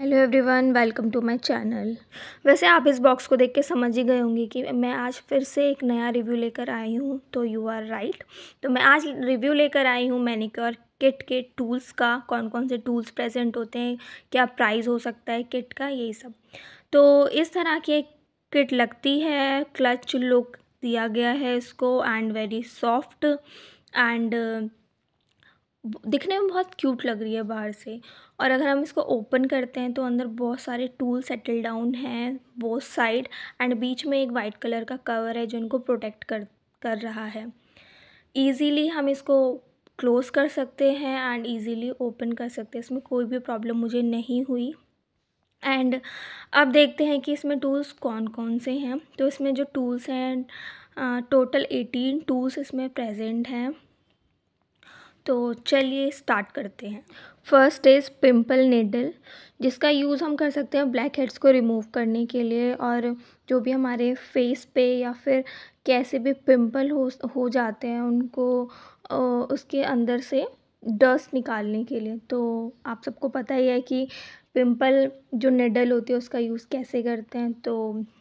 hello everyone welcome to my channel वैसे आप इस बॉक्स को देख के समझ ही गए होंगे कि मैं आज फिर से एक नया रिव्यू लेकर आई हूँ तो यू आर राइट तो मैं आज रिव्यू लेकर आई हूँ मैनिक्योर किट के टूल्स का कौन कौन से टूल्स प्रेजेंट होते हैं क्या प्राइस हो सकता है किट का यही सब तो इस तरह की एक किट लगती है क्लच लुक दिया गया है इसको एंड वेरी सॉफ्ट एंड दिखने में बहुत क्यूट लग रही है बाहर से और अगर हम इसको ओपन करते हैं तो अंदर बहुत सारे टूल सेटल डाउन हैं बोथ साइड एंड बीच में एक वाइट कलर का कवर है जो इनको प्रोटेक्ट कर कर रहा है ईज़ीली हम इसको क्लोज़ कर सकते हैं एंड ईज़ीली ओपन कर सकते हैं इसमें कोई भी प्रॉब्लम मुझे नहीं हुई एंड अब देखते हैं कि इसमें टूल्स कौन कौन से हैं तो इसमें जो टूल्स हैं टोटल एटीन टूल्स इसमें प्रेजेंट हैं तो चलिए स्टार्ट करते हैं फर्स्ट इज़ पिंपल नेडल जिसका यूज़ हम कर सकते हैं ब्लैक हेड्स को रिमूव करने के लिए और जो भी हमारे फेस पे या फिर कैसे भी पिंपल हो हो जाते हैं उनको उसके अंदर से डस्ट निकालने के लिए तो आप सबको पता ही है कि पिंपल जो निडल होती है उसका यूज़ कैसे करते हैं तो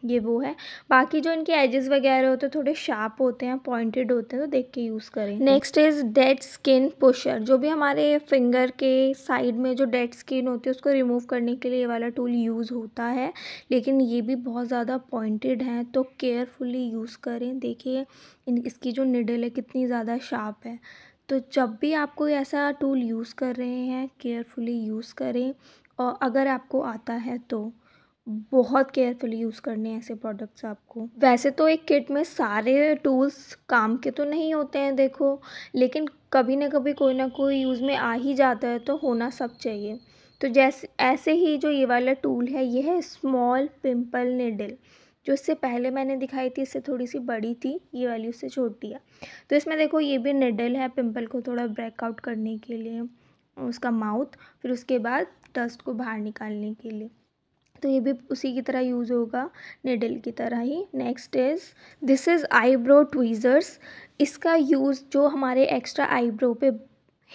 ये वो है बाकी जो इनके एजेस वगैरह होते हैं थोड़े शार्प होते हैं पॉइंटेड होते हैं तो देख के यूज़ करें next is dead skin pusher जो भी हमारे फिंगर के साइड में जो डेड स्किन होती है उसको रिमूव करने के लिए ये वाला टूल यूज़ होता है लेकिन ये भी बहुत ज़्यादा पॉइंटेड है तो केयरफुली यूज़ करें देखिए इसकी जो निडल है कितनी ज़्यादा शार्प है तो जब भी आप कोई ऐसा टूल यूज़ कर रहे हैं केयरफुली यूज़ करें और अगर आपको आता है तो बहुत केयरफुली यूज़ करने हैं ऐसे प्रोडक्ट्स आपको वैसे तो एक किट में सारे टूल्स काम के तो नहीं होते हैं देखो लेकिन कभी ना कभी कोई ना कोई यूज़ में आ ही जाता है तो होना सब चाहिए तो जैसे ऐसे ही जो ये वाला टूल है ये है स्मॉल पिम्पल निडल जो इससे पहले मैंने दिखाई थी इससे थोड़ी सी बड़ी थी ये वाली उससे छोटी है तो इसमें देखो ये भी निडल है पिंपल को थोड़ा ब्रेकआउट करने के लिए उसका माउथ फिर उसके बाद डस्ट को बाहर निकालने के लिए तो ये भी उसी की तरह यूज़ होगा निडल की तरह ही next is this is eyebrow tweezers इसका यूज़ जो हमारे एक्स्ट्रा आईब्रो पे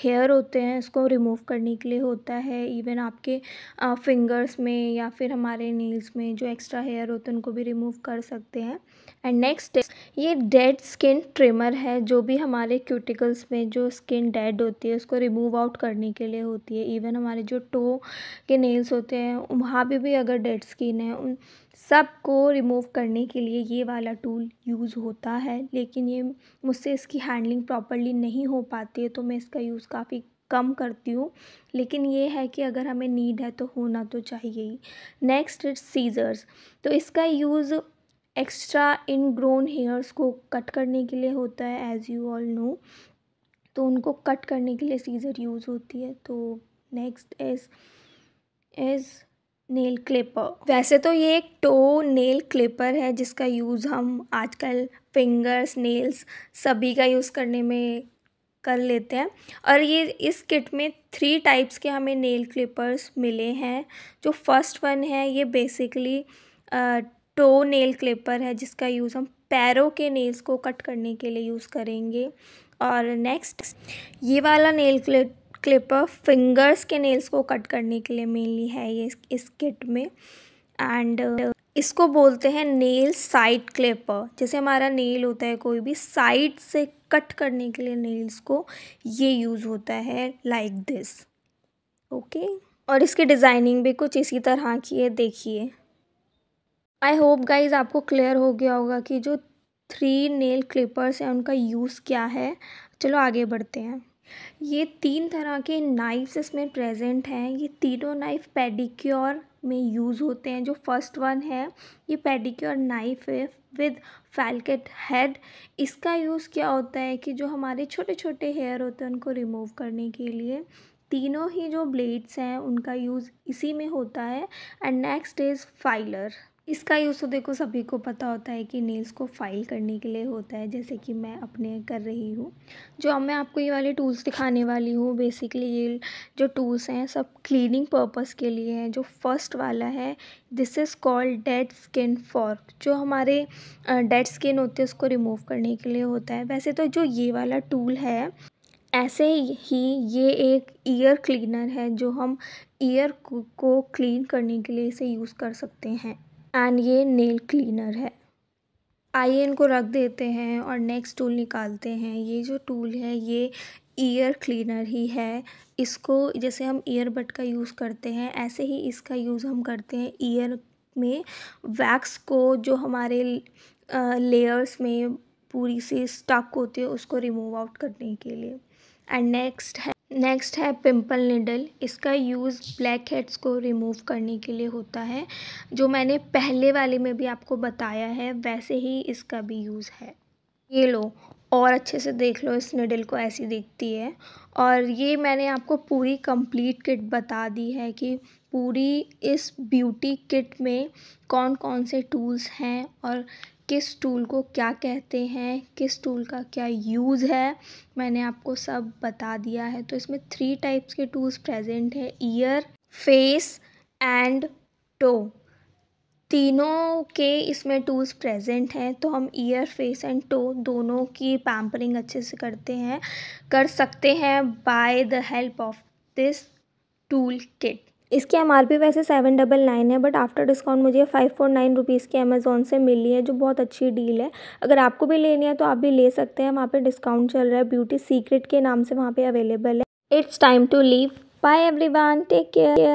हेयर होते हैं उसको रिमूव करने के लिए होता है इवन आपके फिंगर्स में या फिर हमारे नील्स में जो एक्स्ट्रा हेयर होते हैं उनको भी रिमूव कर सकते हैं एंड नेक्स्ट ये डेड स्किन ट्रिमर है जो भी हमारे क्यूटिकल्स में जो स्किन डेड होती है उसको रिमूव आउट करने के लिए होती है इवन हमारे जो टो के नेल्स होते हैं वहाँ पर भी, भी अगर डेड स्किन है उन सबको रिमूव करने के लिए ये वाला टूल यूज़ होता है लेकिन ये मुझसे इसकी हैंडलिंग प्रॉपर्ली नहीं हो पाती है तो मैं इसका यूज़ काफ़ी कम करती हूँ लेकिन ये है कि अगर हमें नीड है तो होना तो चाहिए ही नेक्स्ट इट्स सीजर्स तो इसका use extra ingrown hairs को कट करने के लिए होता है एज़ यू ऑल नो तो उनको कट करने के लिए सीज़र यूज़ होती है तो next is is nail clipper वैसे तो ये एक टो नेल क्लिपर है जिसका यूज़ हम आजकल फिंगर्स नेल्स सभी का यूज़ करने में कर लेते हैं और ये इस किट में थ्री टाइप्स के हमें नेल क्लिपर्स मिले हैं जो फर्स्ट वन है ये बेसिकली टो नेल क्लिपर है जिसका यूज़ हम पैरों के नेल्स को कट करने के लिए यूज़ करेंगे और नेक्स्ट ये वाला नेल क्लिप क्लिपर फिंगर्स के नेल्स को कट करने के लिए मेनली है ये इस किट में एंड uh, इसको बोलते हैं नेल साइड क्लिपर जैसे हमारा नेल होता है कोई भी साइड से कट करने के लिए नेल्स को ये यूज़ होता है लाइक दिस ओके और इसकी डिज़ाइनिंग भी कुछ इसी तरह की है देखिए आई होप गाइज आपको क्लियर हो गया होगा कि जो थ्री नेल क्लिपर्स हैं उनका यूज़ क्या है चलो आगे बढ़ते हैं ये तीन तरह के नाइफ्स इसमें प्रेजेंट हैं ये तीनों नाइफ पेडिक्योर में यूज़ होते हैं जो फर्स्ट वन है ये पेडिक्योर नाइफ है विद फैलकेट हेड इसका यूज़ क्या होता है कि जो हमारे छोटे छोटे हेयर होते हैं उनको रिमूव करने के लिए तीनों ही जो ब्लेड्स हैं उनका यूज़ इसी में होता है एंड नेक्स्ट इज़ फाइलर इसका यूज़ तो देखो सभी को पता होता है कि नेल्स को फाइल करने के लिए होता है जैसे कि मैं अपने कर रही हूँ जो अब मैं आपको ये वाले टूल्स दिखाने वाली हूँ बेसिकली ये जो टूल्स हैं सब क्लीनिंग पर्पस के लिए हैं जो फर्स्ट वाला है this is called dead skin for जो हमारे डेड स्किन होती है उसको रिमूव करने के लिए होता है वैसे तो जो ये वाला टूल है ऐसे ही ये एक ईयर क्लीनर है जो हम ईयर को क्लीन करने के लिए इसे यूज़ कर सकते हैं एंड ये नेल क्लीनर है आइए इनको रख देते हैं और नेक्स्ट टूल निकालते हैं ये जो टूल है ये ईयर क्लीनर ही है इसको जैसे हम ईयरबड का यूज़ करते हैं ऐसे ही इसका यूज़ हम करते हैं ईयर में वैक्स को जो हमारे लेयर्स में पूरी से स्टक होती है उसको रिमूव आउट करने के लिए एंड नेक्स्ट है नेक्स्ट है पिंपल निडल इसका यूज़ ब्लैक हेड्स को रिमूव करने के लिए होता है जो मैंने पहले वाले में भी आपको बताया है वैसे ही इसका भी यूज़ है ये लो और अच्छे से देख लो इस निडल को ऐसी दिखती है और ये मैंने आपको पूरी कंप्लीट किट बता दी है कि पूरी इस ब्यूटी किट में कौन कौन से टूल्स हैं और किस टूल को क्या कहते हैं किस टूल का क्या यूज़ है मैंने आपको सब बता दिया है तो इसमें थ्री टाइप्स के टूल्स प्रेजेंट है ईयर फेस एंड टो तीनों के इसमें टूल्स प्रेजेंट हैं तो हम ईयर फेस एंड टो दोनों की पैम्परिंग अच्छे से करते हैं कर सकते हैं by the help of this tool kit इसकी एम आर पी वैसे सेवन डबल नाइन है बट आफ्टर डिस्काउंट मुझे फाइव फोर नाइन रुपीज़ की अमेज़ोन से मिली है जो बहुत अच्छी डील है अगर आपको भी लेनी है तो आप भी ले सकते हैं वहाँ पे डिस्काउंट चल रहा है ब्यूटी सीक्रेट के नाम से वहाँ पे अवेलेबल है it's time to leave bye everyone take care